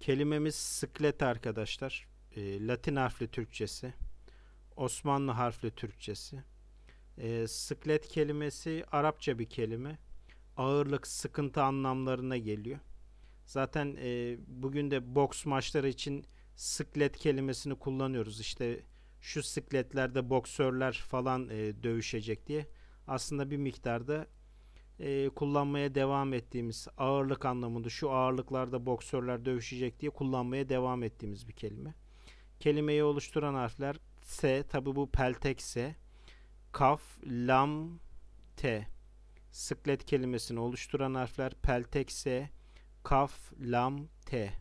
Kelimemiz sıklet arkadaşlar. E, Latin harfli Türkçesi. Osmanlı harfli Türkçesi. E, sıklet kelimesi Arapça bir kelime. Ağırlık, sıkıntı anlamlarına geliyor. Zaten e, bugün de boks maçları için sıklet kelimesini kullanıyoruz. İşte şu sıkletlerde boksörler falan e, dövüşecek diye. Aslında bir miktarda e, kullanmaya devam ettiğimiz ağırlık anlamında şu ağırlıklarda boksörler dövüşecek diye kullanmaya devam ettiğimiz bir kelime. Kelimeyi oluşturan harfler S, tabi bu peltek S, kaf, lam, T. Sıklet kelimesini oluşturan harfler peltek S, kaf, lam, T.